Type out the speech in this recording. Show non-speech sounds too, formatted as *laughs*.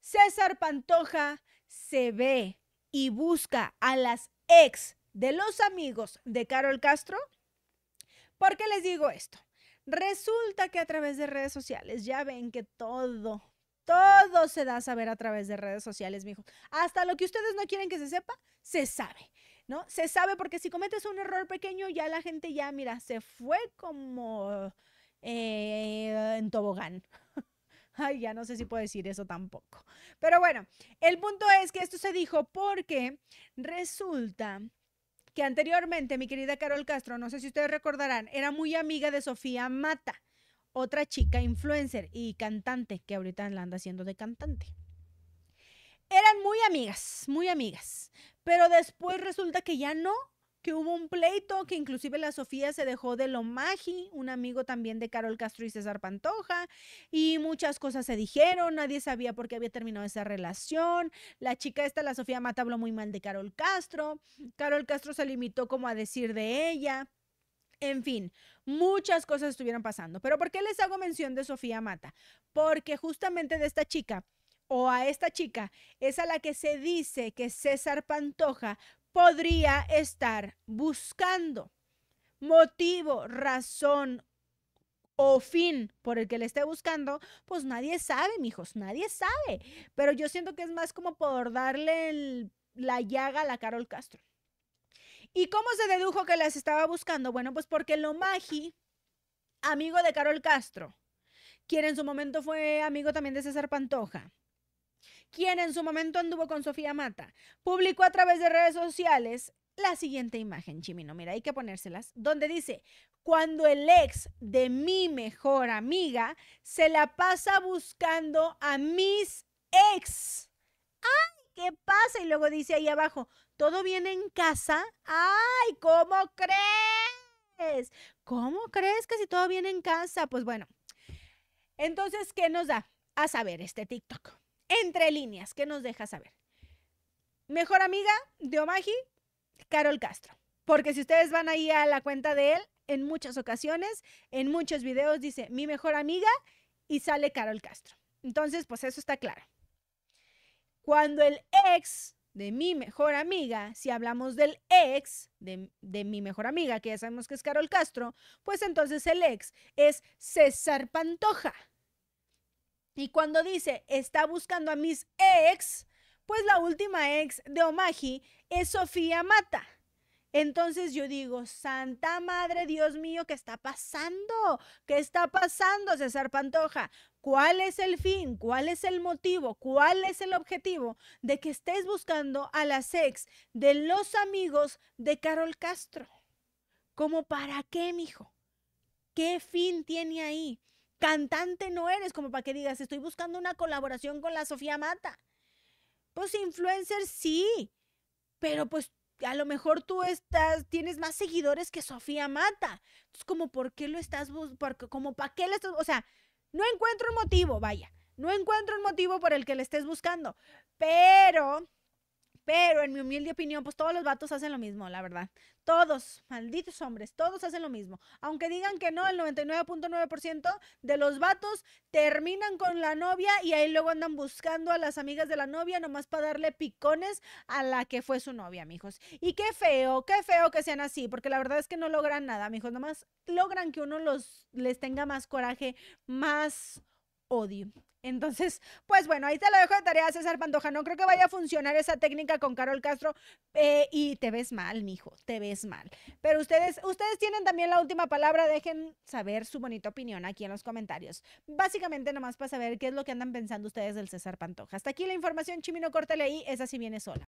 César Pantoja se ve y busca a las ex de los amigos de Carol Castro. ¿Por qué les digo esto? Resulta que a través de redes sociales ya ven que todo, todo se da a saber a través de redes sociales, mijo. Hasta lo que ustedes no quieren que se sepa, se sabe. ¿No? Se sabe porque si cometes un error pequeño, ya la gente ya, mira, se fue como eh, en tobogán. *laughs* Ay, ya no sé si puedo decir eso tampoco. Pero bueno, el punto es que esto se dijo porque resulta que anteriormente mi querida Carol Castro, no sé si ustedes recordarán, era muy amiga de Sofía Mata, otra chica influencer y cantante que ahorita la anda haciendo de cantante. Eran muy amigas, muy amigas, pero después resulta que ya no, que hubo un pleito, que inclusive la Sofía se dejó de lo magi un amigo también de Carol Castro y César Pantoja, y muchas cosas se dijeron, nadie sabía por qué había terminado esa relación, la chica esta, la Sofía Mata, habló muy mal de Carol Castro, Carol Castro se limitó como a decir de ella, en fin, muchas cosas estuvieron pasando, pero ¿por qué les hago mención de Sofía Mata? Porque justamente de esta chica, o a esta chica es a la que se dice que César Pantoja podría estar buscando? Motivo, razón o fin por el que le esté buscando, pues nadie sabe, mijos, nadie sabe. Pero yo siento que es más como por darle la llaga a la Carol Castro. ¿Y cómo se dedujo que las estaba buscando? Bueno, pues porque lo magi, amigo de Carol Castro, quien en su momento fue amigo también de César Pantoja, quien en su momento anduvo con Sofía Mata, publicó a través de redes sociales la siguiente imagen, Chimino, mira, hay que ponérselas, donde dice, cuando el ex de mi mejor amiga se la pasa buscando a mis ex. ¡Ay! ¿qué pasa? Y luego dice ahí abajo, ¿todo bien en casa? ¡Ay, ¿cómo crees? ¿Cómo crees que si todo viene en casa? Pues bueno, entonces, ¿qué nos da a saber este TikTok? entre líneas, ¿qué nos deja saber? Mejor amiga de Omagi, Carol Castro. Porque si ustedes van ahí a la cuenta de él, en muchas ocasiones, en muchos videos dice mi mejor amiga y sale Carol Castro. Entonces, pues eso está claro. Cuando el ex de mi mejor amiga, si hablamos del ex de, mi mejor amiga, que ya sabemos que es Carol Castro, pues entonces el ex es César Pantoja. Y cuando dice, está buscando a mis ex, pues la última ex de Omagi es Sofía Mata. Entonces yo digo, Santa Madre, Dios mío, ¿qué está pasando? ¿Qué está pasando, César Pantoja? ¿Cuál es el fin? ¿Cuál es el motivo? ¿Cuál es el objetivo de que estés buscando a las ex de los amigos de Carol Castro? ¿Cómo para qué, mijo? ¿Qué fin tiene ahí? Cantante no eres como para que digas, estoy buscando una colaboración con la Sofía Mata. Pues influencer sí, pero pues a lo mejor tú estás, tienes más seguidores que Sofía Mata. Entonces, como por qué lo estás, como para qué le estás, o sea, no encuentro un motivo, vaya, no encuentro un motivo por el que le estés buscando, pero pero en mi humilde opinión, pues todos los vatos hacen lo mismo, la verdad. Todos, malditos hombres, todos hacen lo mismo. Aunque digan que no, el 99.9% de los vatos terminan con la novia y ahí luego andan buscando a las amigas de la novia nomás para darle picones a la que fue su novia, amigos. Y qué feo, qué feo que sean así, porque la verdad es que no logran nada, mijos. Nomás logran que uno los, les tenga más coraje, más odio. Entonces, pues bueno, ahí te lo dejo de tarea, César Pantoja. No creo que vaya a funcionar esa técnica con Carol Castro. Eh, y te ves mal, mijo, te ves mal. Pero ustedes, ustedes tienen también la última palabra. Dejen saber su bonita opinión aquí en los comentarios. Básicamente, nomás para saber qué es lo que andan pensando ustedes del César Pantoja. Hasta aquí la información, Chimino, córtale ahí. Esa sí viene sola.